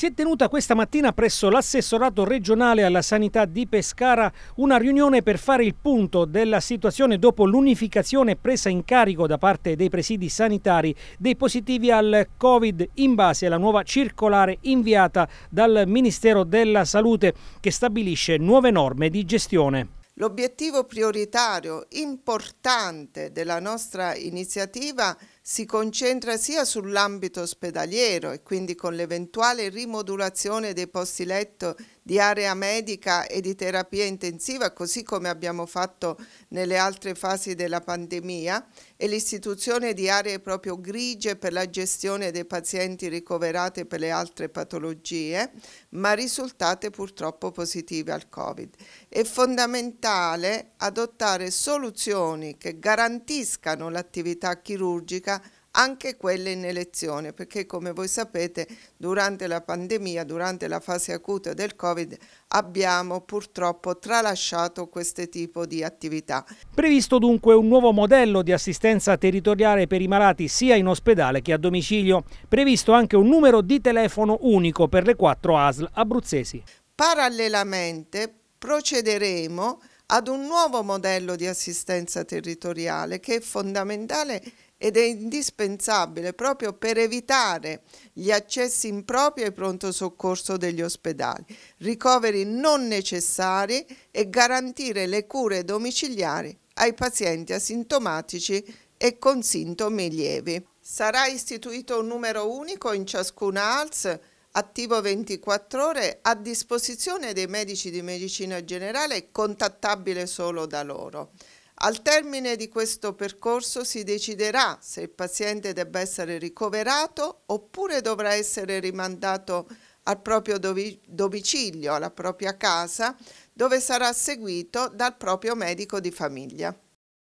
Si è tenuta questa mattina presso l'assessorato regionale alla sanità di Pescara una riunione per fare il punto della situazione dopo l'unificazione presa in carico da parte dei presidi sanitari dei positivi al Covid in base alla nuova circolare inviata dal Ministero della Salute che stabilisce nuove norme di gestione. L'obiettivo prioritario importante della nostra iniziativa si concentra sia sull'ambito ospedaliero e quindi con l'eventuale rimodulazione dei posti letto di area medica e di terapia intensiva, così come abbiamo fatto nelle altre fasi della pandemia, e l'istituzione di aree proprio grigie per la gestione dei pazienti ricoverati per le altre patologie, ma risultate purtroppo positive al Covid. È fondamentale adottare soluzioni che garantiscano l'attività chirurgica anche quelle in elezione, perché come voi sapete durante la pandemia, durante la fase acuta del Covid, abbiamo purtroppo tralasciato questo tipo di attività. Previsto dunque un nuovo modello di assistenza territoriale per i malati sia in ospedale che a domicilio, previsto anche un numero di telefono unico per le quattro ASL abruzzesi. Parallelamente procederemo ad un nuovo modello di assistenza territoriale che è fondamentale ed è indispensabile proprio per evitare gli accessi impropri ai pronto soccorso degli ospedali, ricoveri non necessari e garantire le cure domiciliari ai pazienti asintomatici e con sintomi lievi. Sarà istituito un numero unico in ciascuna ALS attivo 24 ore, a disposizione dei medici di medicina generale contattabile solo da loro. Al termine di questo percorso si deciderà se il paziente debba essere ricoverato oppure dovrà essere rimandato al proprio domicilio, alla propria casa, dove sarà seguito dal proprio medico di famiglia.